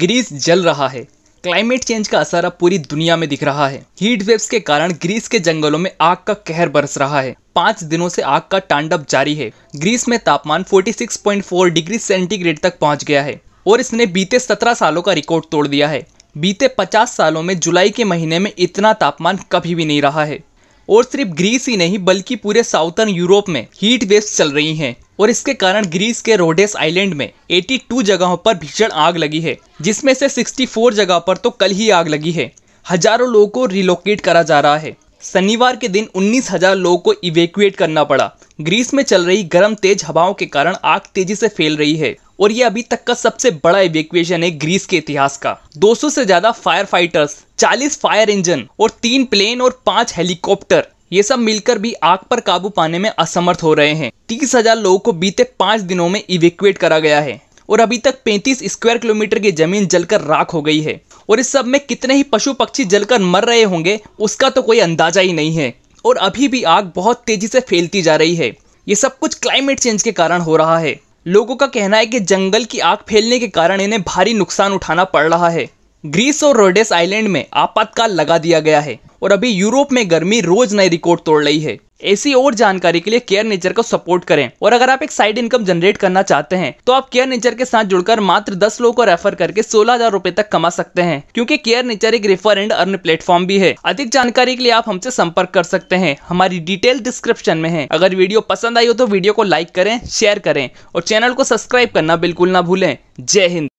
Greece जल रहा है क्लाइमेट चेंज का असर अब पूरी दुनिया में दिख रहा है हीट वेव्स के कारण ग्रीस के जंगलों में आग का कहर बरस रहा है पाँच दिनों से आग का तांडव जारी है ग्रीस में तापमान 46.4 डिग्री सेंटीग्रेड तक पहुंच गया है और इसने बीते 17 सालों का रिकॉर्ड तोड़ दिया है बीते 50 सालों में जुलाई के महीने में इतना तापमान कभी भी नहीं रहा है और सिर्फ ग्रीस ही नहीं बल्कि पूरे साउथर्न यूरोप में हीट वेव्स चल रही हैं और इसके कारण ग्रीस के रोडेस आइलैंड में 82 जगहों पर भीषण आग लगी है जिसमें से 64 जगह पर तो कल ही आग लगी है हजारों लोगों को रिलोकेट करा जा रहा है शनिवार के दिन 19,000 लोगों को इवेक्यूएट करना पड़ा ग्रीस में चल रही गर्म तेज हवाओं के कारण आग तेजी से फैल रही है और ये अभी तक का सबसे बड़ा इवेक्युएशन है ग्रीस के इतिहास का 200 से ज्यादा फायर फाइटर्स 40 फायर इंजन और तीन प्लेन और पांच हेलीकॉप्टर ये सब मिलकर भी आग पर काबू पाने में असमर्थ हो रहे हैं तीस हजार लोगों को बीते पाँच दिनों में इवेक्युएट करा गया है और अभी तक 35 स्क्वायर किलोमीटर की जमीन जलकर राख हो गई है और इस सब में कितने ही पशु पक्षी जलकर मर रहे होंगे उसका तो कोई अंदाजा ही नहीं है और अभी भी आग बहुत तेजी से फैलती जा रही है ये सब कुछ क्लाइमेट चेंज के कारण हो रहा है लोगों का कहना है कि जंगल की आग फैलने के कारण इन्हें भारी नुकसान उठाना पड़ रहा है ग्रीस और रोडेस आइलैंड में आपातकाल लगा दिया गया है और अभी यूरोप में गर्मी रोज नए रिकॉर्ड तोड़ रही है ऐसी और जानकारी के लिए केयर नेचर को सपोर्ट करें और अगर आप एक साइड इनकम जनरेट करना चाहते हैं तो आप केयर नेचर के साथ जुड़कर मात्र दस लोगों को रेफर करके सोलह हजार रूपए तक कमा सकते हैं क्योंकि केयर नेचर एक रेफर एंड अर्न प्लेटफॉर्म भी है अधिक जानकारी के लिए आप हमसे संपर्क कर सकते हैं हमारी डिटेल डिस्क्रिप्शन में है अगर वीडियो पसंद आई हो तो वीडियो को लाइक करें शेयर करें और चैनल को सब्सक्राइब करना बिल्कुल ना भूलें जय हिंद